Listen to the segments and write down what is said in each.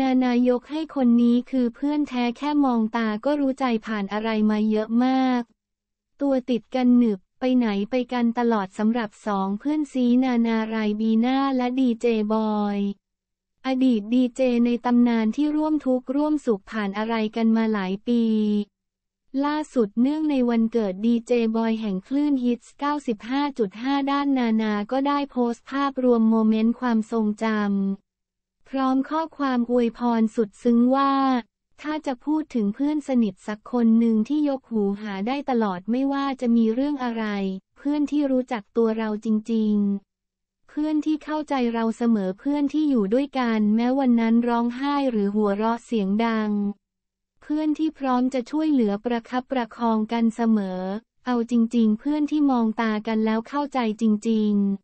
นานายกให้คนนี้คือเพื่อนแท้แค่มองตาก็รู้ใจผ่านอะไรมาเยอะมาก ตัวติดกันหนึบไปไหนไปกันตลอดสำหรับสองเพื่อนซีนานารายบีน่าและดีเจบอย อดีตดีเจในตำนานที่ร่วมทุกข์ร่วมสุขผ่านอะไรกันมาหลายปี ล่าสุดเนื่องในวันเกิดดีเจบอยแห่งคลื่นฮิตส์95.5 ด้านนานาก็ได้โพสต์ภาพรวมโมเมนต์ความทรงจำพร้อมข้อความอวยพรสุดซึ้งว่า ถ้าจะพูดถึงเพื่อนสนิทสักคนหนึ่งที่ยกหูหาได้ตลอดไม่ว่าจะมีเรื่องอะไร เพื่อนที่รู้จักตัวเราจริงๆ เพื่อนที่เข้าใจเราเสมอเพื่อนที่อยู่ด้วยกันแม้วันนั้นร้องไห้หรือหัวเราะเสียงดัง เพื่อนที่พร้อมจะช่วยเหลือประคับประคองกันเสมอ เอาจริง ๆ เพื่อนที่มองตากันแล้วเข้าใจจริง ๆ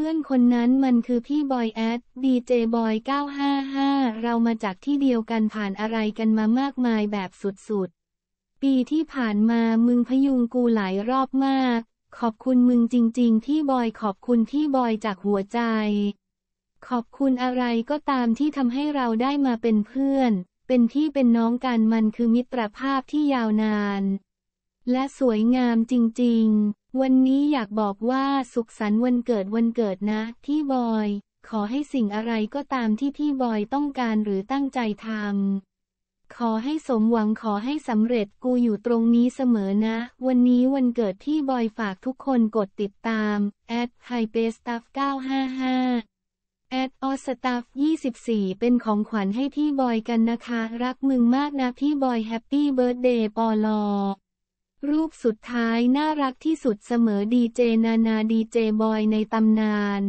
พื่อนคนนั้นมันคือพี่บอยแอดดีเจบอย955 เรามาจากที่เดียวกันผ่านอะไรกันมามากมายแบบสุดๆ ปีที่ผ่านมามึงพยุงกูหลายรอบมาก ขอบคุณมึงจริงๆที่บอย ขอบคุณที่บอยจากหัวใจ ขอบคุณอะไรก็ตามที่ทำให้เราได้มาเป็นเพื่อน เป็นพี่เป็นน้องกันมันคือมิตรภาพที่ยาวนาน และสวยงามจริงๆวันนี้อยากบอกว่าสุขสันต์วันเกิดวันเกิดนะพี่บอย ขอให้สิ่งอะไรก็ตามที่พี่บอยต้องการหรือตั้งใจทำขอให้สมหวังขอให้สำเร็จกูอยู่ตรงนี้เสมอนะ วันนี้วันเกิดพี่บอยฝากทุกคนกดติดตาม at h y p e s t a f f 955 at allstaff 24 เป็นของขวัญให้พี่บอยกันนะคะ รักมึงมากนะพี่บอยแฮปปี้เบิร์ดเดย์ปอลอูปสุดท้ายน่ารักที่สุดเสมอดีเจนานาดีเจบอยในตำนาน